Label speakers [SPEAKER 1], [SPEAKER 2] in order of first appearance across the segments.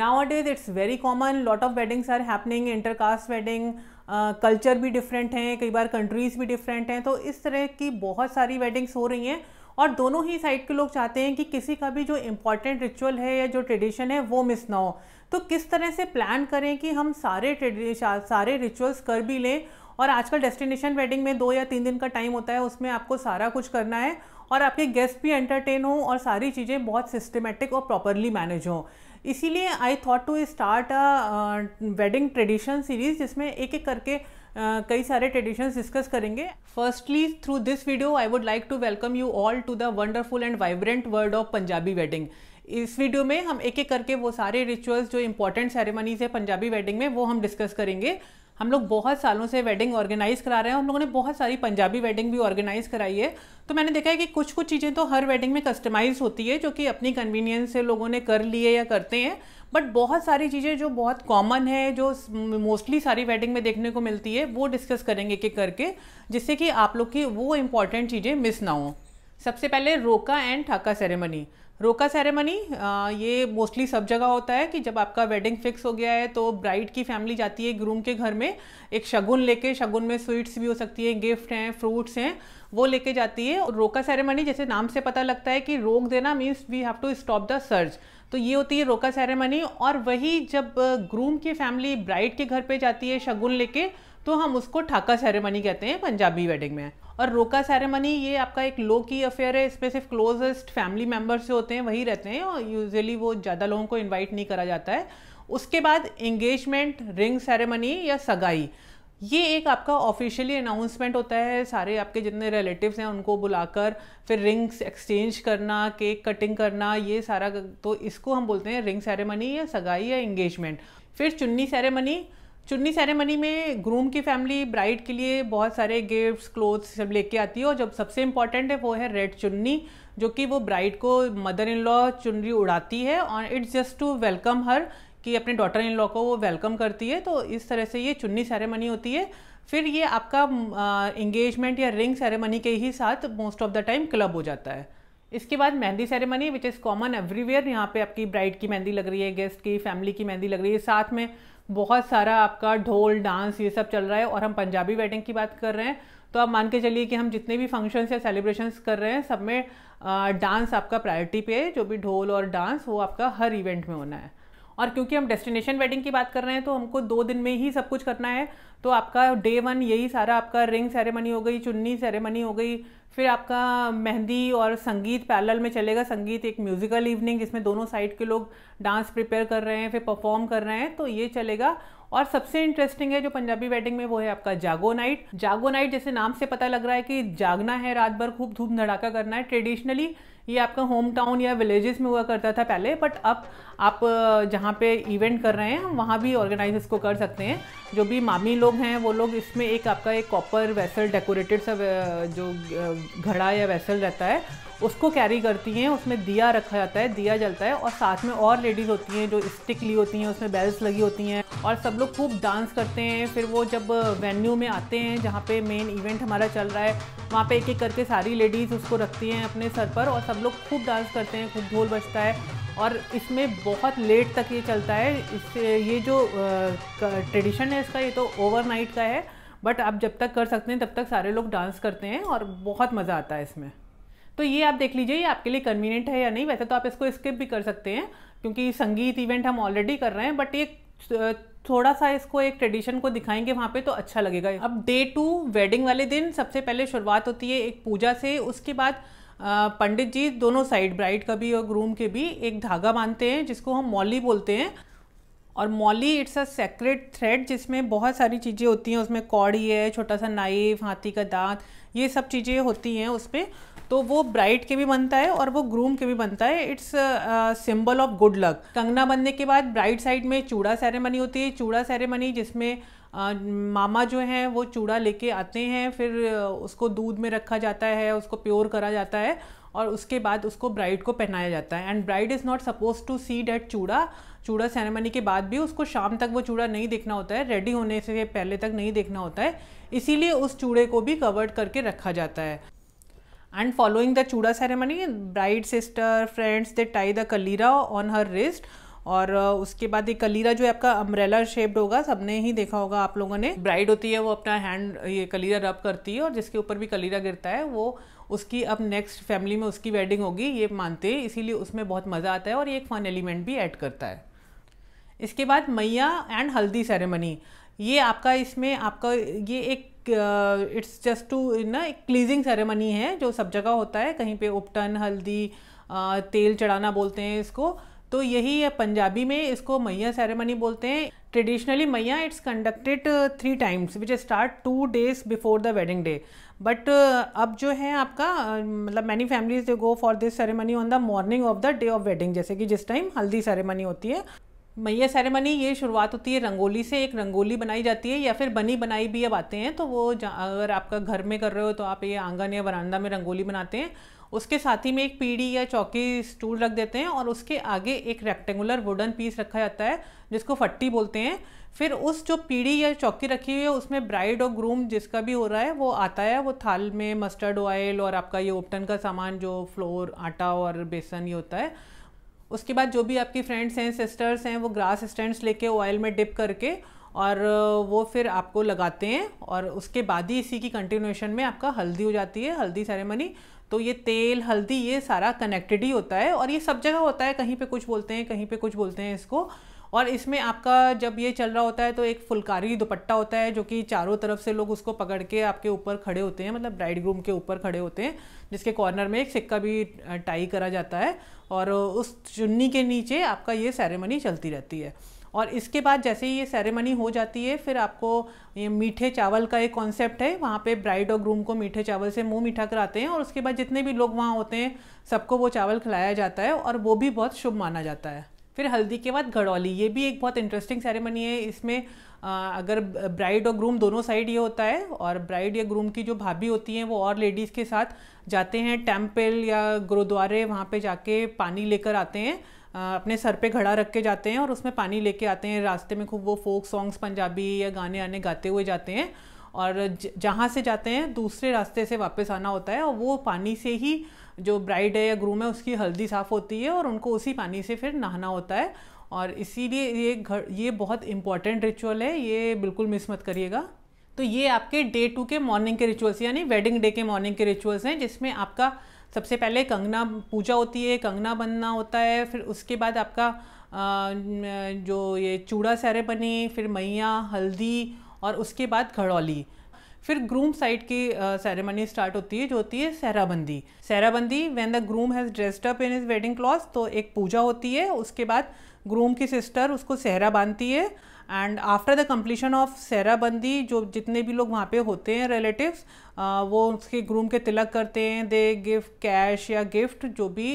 [SPEAKER 1] nowadays it's very common lot of weddings are happening intercaste wedding culture भी different हैं कई बार countries भी different हैं तो इस तरह की बहुत सारी वेडिंग्स हो रही हैं और दोनों ही साइड के लोग चाहते हैं कि किसी का भी जो इम्पॉर्टेंट रिचुअल है या जो ट्रेडिशन है वो मिस ना हो तो किस तरह से प्लान करें कि हम सारे सारे रिचुअल्स कर भी लें और आजकल डेस्टिनेशन वेडिंग में दो या तीन दिन का टाइम होता है उसमें आपको सारा कुछ करना है और आपके गेस्ट भी एंटरटेन हो और सारी चीज़ें बहुत सिस्टमेटिक और प्रॉपरली मैनेज हों इसीलिए I thought to start a wedding tradition series जिसमें एक एक करके Uh, कई सारे ट्रेडिशंस डिस्कस करेंगे firstly through this video I would like to welcome you all to the wonderful and vibrant world of Punjabi wedding इस वीडियो में हम एक एक करके वो सारे रिचुअल्स जो इंपॉर्टेंट सेरेमनीज है पंजाबी वेडिंग में वो हम डिस्कस करेंगे हम लोग बहुत सालों से वेडिंग ऑर्गेनाइज़ करा रहे हैं हम लोगों ने बहुत सारी पंजाबी वेडिंग भी ऑर्गेनाइज़ कराई है तो मैंने देखा है कि कुछ कुछ चीज़ें तो हर वेडिंग में कस्टमाइज़ होती है जो कि अपनी कन्वीनियंस से लोगों ने कर लिए या करते हैं बट बहुत सारी चीज़ें जो बहुत कॉमन है जो मोस्टली सारी वेडिंग में देखने को मिलती है वो डिस्कस करेंगे कि करके जिससे कि आप लोग की वो इम्पॉर्टेंट चीज़ें मिस ना हों सबसे पहले roka and thaka ceremony roka ceremony ये मोस्टली सब जगह होता है कि जब आपका वेडिंग फिक्स हो गया है तो ब्राइड की फैमिली जाती है ग्रूम के घर में एक शगुन लेके शगुन में स्वीट्स भी हो सकती है गिफ्ट हैं फ्रूट्स हैं वो लेके जाती है रोका सेरेमनी जैसे नाम से पता लगता है कि रोक देना means we have to stop the search तो ये होती है रोका सेरेमनी और वही जब ग्रूम की फैमिली ब्राइड के घर पे जाती है शगुन लेके तो हम उसको ठाका सेरेमनी कहते हैं पंजाबी वेडिंग में और रोका सेरेमनी ये आपका एक लो की अफेयर है इसमें सिर्फ क्लोजेस्ट फैमिली मेम्बर्स जो होते हैं वही रहते हैं और यूजली वो ज़्यादा लोगों को इन्वाइट नहीं करा जाता है उसके बाद एंगेजमेंट रिंग सेरेमनी या सगाई ये एक आपका ऑफिशियली अनाउंसमेंट होता है सारे आपके जितने रिलेटिव्स हैं उनको बुलाकर फिर रिंग्स एक्सचेंज करना केक कटिंग करना ये सारा तो इसको हम बोलते हैं रिंग सेरेमनी या सगाई या इंगेजमेंट फिर चुन्नी सेरेमनी चुन्नी सेरेमनी में ग्रूम की फैमिली ब्राइड के लिए बहुत सारे गिफ्ट्स क्लोथ्स सब लेके आती है और जब सबसे इम्पॉर्टेंट है वो है रेड चुन्नी जो कि वो ब्राइड को मदर इन लॉ चुनरी उड़ाती है और it's just to welcome her कि अपने डॉटर इन लॉ को वो वेलकम करती है तो इस तरह से ये चुन्नी सेरेमनी होती है फिर ये आपका इंगेजमेंट या रिंग सेरेमनी के ही साथ most of the time club हो जाता है इसके बाद mehndi ceremony which is common everywhere यहाँ पे आपकी ब्राइड की मेहंदी लग रही है गेस्ट की फैमिली की मेहंदी लग रही है साथ में बहुत सारा आपका ढोल डांस ये सब चल रहा है और हम पंजाबी वेडिंग की बात कर रहे हैं तो आप मान के चलिए कि हम जितने भी फंक्शंस या सेलिब्रेशंस कर रहे हैं सब में डांस आपका प्रायोरिटी पे है जो भी ढोल और डांस वो आपका हर इवेंट में होना है और क्योंकि हम डेस्टिनेशन वेडिंग की बात कर रहे हैं तो हमको दो दिन में ही सब कुछ करना है तो आपका डे वन यही सारा आपका रिंग सेरेमनी हो गई चुन्नी सेरेमनी हो गई फिर आपका मेहंदी और संगीत पैरल में चलेगा संगीत एक म्यूज़िकल इवनिंग जिसमें दोनों साइड के लोग डांस प्रिपेयर कर रहे हैं फिर परफॉर्म कर रहे हैं तो ये चलेगा और सबसे इंटरेस्टिंग है जो पंजाबी वेडिंग में वो है आपका जागो नाइट जागो नाइट जैसे नाम से पता लग रहा है कि जागना है रात भर खूब धूम धड़ाका करना है ट्रेडिशनली ये आपका होम टाउन या विलेजेस में हुआ करता था पहले बट अब आप जहाँ पे इवेंट कर रहे हैं हम वहाँ भी ऑर्गेनाइज इसको कर सकते हैं जो भी मामी लोग हैं वो लोग इसमें एक आपका एक कॉपर वेसल डेकोरेटेड सा जो घड़ा या वेसल रहता है उसको कैरी करती हैं उसमें दिया रखा जाता है दिया जलता है और साथ में और लेडीज़ होती हैं जो स्टिक ली होती हैं उसमें बेल्स लगी होती हैं और सब लोग खूब डांस करते हैं फिर वो जब वेन्यू में आते हैं जहाँ पे मेन इवेंट हमारा चल रहा है वहाँ पे एक एक करके सारी लेडीज़ उसको रखती हैं अपने सर पर और सब लोग खूब डांस करते हैं खूब ढोल बजता है और इसमें बहुत लेट तक ये चलता है इससे ये जो ट्रेडिशन है इसका ये तो ओवरनाइट का है बट आप जब तक कर सकते हैं तब तक सारे लोग डांस करते हैं और बहुत मज़ा आता है इसमें तो ये आप देख लीजिए ये आपके लिए कन्वीनियंट है या नहीं वैसे तो आप इसको स्किप भी कर सकते हैं क्योंकि संगीत इवेंट हम ऑलरेडी कर रहे हैं बट ये थोड़ा सा इसको एक ट्रेडिशन को दिखाएंगे वहाँ पे तो अच्छा लगेगा अब डे टू वेडिंग वाले दिन सबसे पहले शुरुआत होती है एक पूजा से उसके बाद पंडित जी दोनों साइड ब्राइड का भी और ग्रूम के भी एक धागा बांधते हैं जिसको हम मौली बोलते हैं और mauli it's a sacred thread जिसमें बहुत सारी चीज़ें होती हैं उसमें कौड़ी है छोटा सा नाइफ हाथी का दांत ये सब चीज़ें होती हैं उस पर तो वो ब्राइड के भी बनता है और वो ग्रूम के भी बनता है it's symbol of good luck कंगना बनने के बाद ब्राइड साइड में चूड़ा सेरेमनी होती है चूड़ा सेरेमनी जिसमें आ, मामा जो हैं वो चूड़ा लेके आते हैं फिर उसको दूध में रखा जाता है उसको प्योर करा जाता है और उसके बाद उसको ब्राइड को पहनाया जाता है and bride is not suppose to see that chooda chooda ceremony के बाद भी उसको शाम तक वो चूड़ा नहीं देखना होता है रेडी होने से पहले तक नहीं देखना होता है इसीलिए उस चूड़े को भी कवर्ड करके रखा जाता है and following the chuda ceremony bride sister friends they tie the kalira on her wrist और uh, उसके बाद ये कलीरा जो है आपका अम्ब्रेला शेप्ड होगा सबने ही देखा होगा आप लोगों ने ब्राइड होती है वो अपना हैंड ये कलीरा रब करती है और जिसके ऊपर भी कलीरा गिरता है वो उसकी अब नेक्स्ट फैमिली में उसकी वेडिंग होगी ये मानते हैं इसीलिए उसमें बहुत मज़ा आता है और ये एक फन एलिमेंट भी ऐड करता है इसके बाद मैया एंड हल्दी सेरेमनी ये आपका इसमें आपका ये एक इट्स जस्ट टू ना एक क्लीजिंग सेरेमनी है जो सब जगह होता है कहीं पे उपटन हल्दी तेल चढ़ाना बोलते हैं इसको तो यही है पंजाबी में इसको मैया सेरेमनी बोलते हैं ट्रेडिशनली मैया it's conducted three times which start two days before the wedding day but अब जो है आपका uh, मतलब many families they go for this ceremony on the morning of the day of wedding जैसे कि जिस टाइम हल्दी सेरेमनी होती है मैया सेरेमनी ये शुरुआत होती है रंगोली से एक रंगोली बनाई जाती है या फिर बनी बनाई भी अब आते हैं तो वो अगर आपका घर में कर रहे हो तो आप ये आंगन या बरामदा में रंगोली बनाते हैं उसके साथ ही में एक पीढ़ी या चौकी स्टूल रख देते हैं और उसके आगे एक रेक्टेंगुलर वुडन पीस रखा जाता है जिसको फट्टी बोलते हैं फिर उस जो पीढ़ी या चौकी रखी हुई है उसमें ब्राइड और ग्रूम जिसका भी हो रहा है वो आता है वो थाल में मस्टर्ड ऑयल और आपका ये ओपटन का सामान जो फ्लोर आटा और बेसन ये होता है उसके बाद जो भी आपकी फ्रेंड्स हैं सिस्टर्स हैं वो ग्रास स्टैंड्स लेके ऑयल में डिप करके और वो फिर आपको लगाते हैं और उसके बाद ही इसी की कंटिन्यूएशन में आपका हल्दी हो जाती है हल्दी सेरेमनी तो ये तेल हल्दी ये सारा कनेक्टेड ही होता है और ये सब जगह होता है कहीं पे कुछ बोलते हैं कहीं पे कुछ बोलते हैं इसको और इसमें आपका जब ये चल रहा होता है तो एक फुलकारी दुपट्टा होता है जो कि चारों तरफ से लोग उसको पकड़ के आपके ऊपर खड़े होते हैं मतलब ब्राइड ग्रूम के ऊपर खड़े होते हैं जिसके कॉर्नर में एक सिक्का भी टाई करा जाता है और उस चुन्नी के नीचे आपका ये सेरेमनी चलती रहती है और इसके बाद जैसे ही ये सेरेमनी हो जाती है फिर आपको ये मीठे चावल का एक कॉन्सेप्ट है वहाँ पे ब्राइड और ग्रूम को मीठे चावल से मुंह मीठा कराते हैं और उसके बाद जितने भी लोग वहाँ होते हैं सबको वो चावल खिलाया जाता है और वो भी बहुत शुभ माना जाता है फिर हल्दी के बाद घड़ौली ये भी एक बहुत इंटरेस्टिंग सेरेमनी है इसमें आ, अगर ब्राइड और ग्रूम दोनों साइड ये होता है और ब्राइड या ग्रूम की जो भाभी होती हैं वो और लेडीज़ के साथ जाते हैं टेम्पल या गुरुद्वारे वहाँ पे जाके पानी लेकर आते हैं आ, अपने सर पे घड़ा रख के जाते हैं और उसमें पानी लेके आते हैं रास्ते में खूब वो फोक सॉन्ग्स पंजाबी या गाने आने गाते हुए जाते हैं और जहाँ से जाते हैं दूसरे रास्ते से वापस आना होता है और वो पानी से ही जो ब्राइड है या ग्रूम है उसकी हल्दी साफ़ होती है और उनको उसी पानी से फिर नहाना होता है और इसीलिए ये घर ये बहुत इंपॉर्टेंट रिचुअल है ये बिल्कुल मिस मत करिएगा तो ये आपके डे टू के मॉर्निंग के रिचुअल्स यानी वेडिंग डे के मॉर्निंग के रिचुअल्स हैं जिसमें आपका सबसे पहले कंगना पूजा होती है कंगना बनना होता है फिर उसके बाद आपका जो ये चूड़ा सेरेमनी फिर मैया हल्दी और उसके बाद घड़ौली फिर ग्रूम साइड की सेरेमनी स्टार्ट होती है जो होती है सहराबंदी सहराबंदी when the groom has dressed up in his wedding cloth तो एक पूजा होती है उसके बाद ग्रूम की सिस्टर उसको सहरा बांधती है and after the completion of सहराबंदी जो जितने भी लोग वहाँ पे होते हैं रिलेटिव्स वो उसके ग्रूम के तिलक करते हैं दे गिव कैश या गिफ्ट जो भी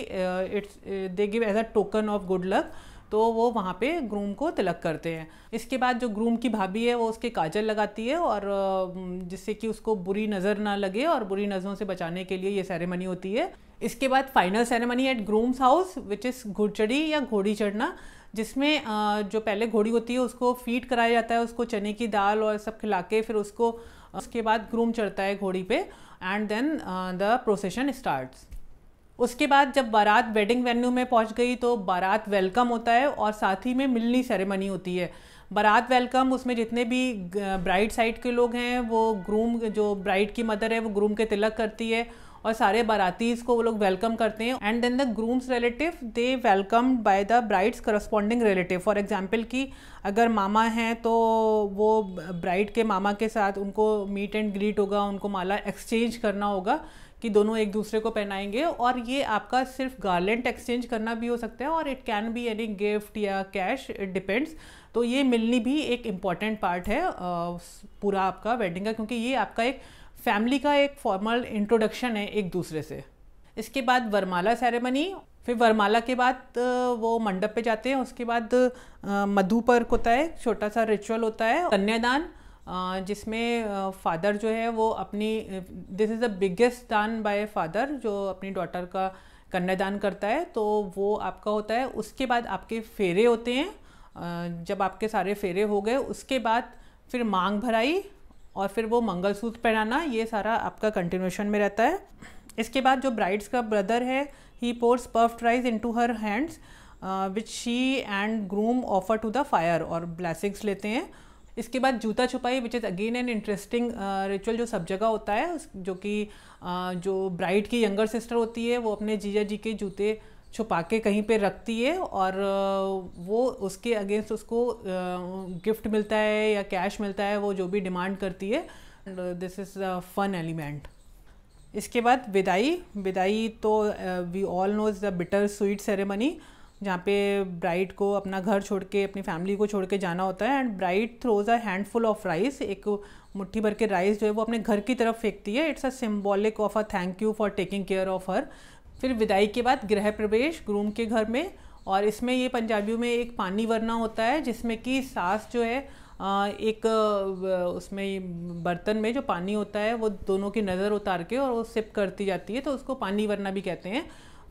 [SPEAKER 1] it's they give as a token of good luck तो वो वहाँ पे ग्रूम को तिलक करते हैं इसके बाद जो ग्रूम की भाभी है वो उसके काजल लगाती है और जिससे कि उसको बुरी नज़र ना लगे और बुरी नज़रों से बचाने के लिए ये सेरेमनी होती है इसके बाद final ceremony at groom's house which is घुड़चड़ी या घोड़ी चढ़ना जिसमें जो पहले घोड़ी होती है उसको फीड कराया जाता है उसको चने की दाल और सब खिला के फिर उसको उसके बाद ग्रूम चढ़ता है घोड़ी पे and then the procession starts उसके बाद जब बारात वेडिंग वेन्यू में पहुंच गई तो बारात वेलकम होता है और साथ ही में मिलनी सेरेमनी होती है बारात वेलकम उसमें जितने भी ब्राइड साइड के लोग हैं वो ग्रूम जो ब्राइड की मदर है वो ग्रूम के तिलक करती है और सारे बारातीज को वो लोग वेलकम करते हैं and then the groom's relative they welcome by the bride's corresponding relative for example कि अगर मामा हैं तो वो ब्राइड के मामा के साथ उनको मीट एंड ग्रीट होगा उनको माला एक्सचेंज करना होगा कि दोनों एक दूसरे को पहनाएंगे और ये आपका सिर्फ गार्लेंट एक्सचेंज करना भी हो सकता है और it can be any gift या कैश इट डिपेंड्स तो ये मिलनी भी एक इम्पॉर्टेंट पार्ट है पूरा आपका वेडिंग का क्योंकि ये आपका एक फैमिली का एक फॉर्मल इंट्रोडक्शन है एक दूसरे से इसके बाद वरमाला सेरेमनी फिर वरमाला के बाद वो मंडप पे जाते हैं उसके बाद मधु होता है छोटा सा रिचुअल होता है कन्यादान जिसमें फादर जो है वो अपनी दिस इज़ द बिगेस्ट दान बाय फादर जो अपनी डॉटर का कन्यादान करता है तो वो आपका होता है उसके बाद आपके फेरे होते हैं जब आपके सारे फेरे हो गए उसके बाद फिर मांग भराई और फिर वो मंगलसूत्र पहनाना ये सारा आपका कंटिन्यूशन में रहता है इसके बाद जो ब्राइड्स का ब्रदर है he pours puffed rice into her hands which she and groom offer to the fire और ब्लैसिंग्स लेते हैं इसके बाद जूता छुपाई which is again an interesting ritual जो सब जगह होता है जो कि uh, जो ब्राइड की यंगर सिस्टर होती है वो अपने जीजा जी के जूते छुपा के कहीं पे रखती है और uh, वो उसके अगेंस्ट उसको गिफ्ट uh, मिलता है या कैश मिलता है वो जो भी डिमांड करती है दिस इज़ फन एलिमेंट इसके बाद विदाई विदाई तो we all know is the bittersweet ceremony जहाँ पे ब्राइड को अपना घर छोड़ के अपनी फैमिली को छोड़ के जाना होता है and bride throws a handful of rice एक मुट्ठी भर के राइस जो है वो अपने घर की तरफ फेंकती है it's a symbolic of a thank you for taking care of her फिर विदाई के बाद गृह प्रवेश ग्रूम के घर में और इसमें ये पंजाबियों में एक पानी वरना होता है जिसमें कि सास जो है एक उसमें बर्तन में जो पानी होता है वो दोनों की नज़र उतार के और वो सिप करती जाती है तो उसको पानी वरना भी कहते हैं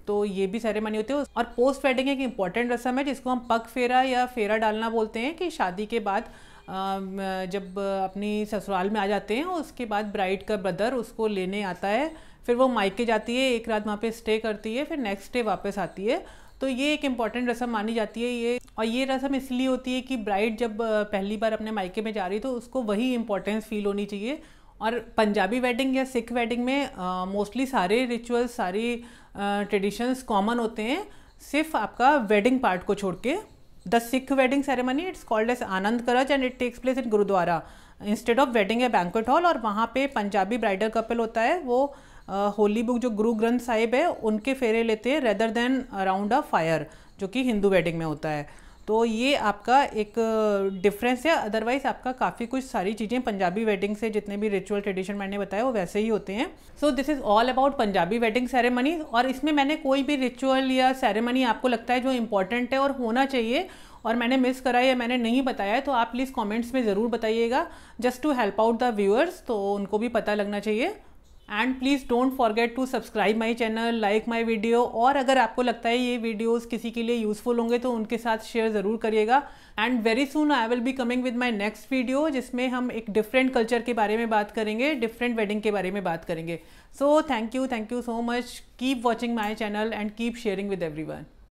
[SPEAKER 1] तो ये भी सेरेमनी होती है और पोस्ट वेडिंग एक इम्पॉर्टेंट रस्म है जिसको हम पग फेरा या फेरा डालना बोलते हैं कि शादी के बाद जब अपनी ससुराल में आ जाते हैं उसके बाद ब्राइड का ब्रदर उसको लेने आता है फिर वो मायके जाती है एक रात वहाँ पे स्टे करती है फिर नेक्स्ट डे वापस आती है तो ये एक इम्पॉर्टेंट रस्म मानी जाती है ये और ये रस्म इसलिए होती है कि ब्राइड जब पहली बार अपने मायके में जा रही तो उसको वही इम्पोर्टेंस फील होनी चाहिए और पंजाबी वेडिंग या सिख वेडिंग में मोस्टली सारे रिचुअल्स सारी ट्रेडिशंस कॉमन होते हैं सिर्फ आपका वेडिंग पार्ट को छोड़ के the Sikh wedding ceremony it's called as Anand Karaj and it takes place in gurdwara instead of wedding या बैंकुट हॉल और वहाँ पे पंजाबी ब्राइडल कपल होता है वो होली बुक जो गुरु ग्रंथ साहिब है उनके फेरे लेते हैं rather than around a fire जो कि हिंदू वेडिंग में होता है तो ये आपका एक डिफरेंस है अदरवाइज आपका काफ़ी कुछ सारी चीज़ें पंजाबी वेडिंग से जितने भी रिचुअल ट्रेडिशन मैंने बताया वो वैसे ही होते हैं so this is all about Punjabi wedding ceremony और इसमें मैंने कोई भी रिचुअल या सेरेमनी आपको लगता है जो इंपॉर्टेंट है और होना चाहिए और मैंने मिस करा या मैंने नहीं बताया है तो आप प्लीज़ कमेंट्स में ज़रूर बताइएगा just to help out the viewers तो उनको भी पता लगना चाहिए and please don't forget to subscribe my channel like my video और अगर आपको लगता है ये वीडियोस किसी के लिए यूज़फुल होंगे तो उनके साथ शेयर ज़रूर करिएगा and very soon I will be coming with my next video जिसमें हम एक डिफरेंट कल्चर के बारे में बात करेंगे डिफरेंट वेडिंग के बारे में बात करेंगे so thank you thank you so much keep watching my channel and keep sharing with every one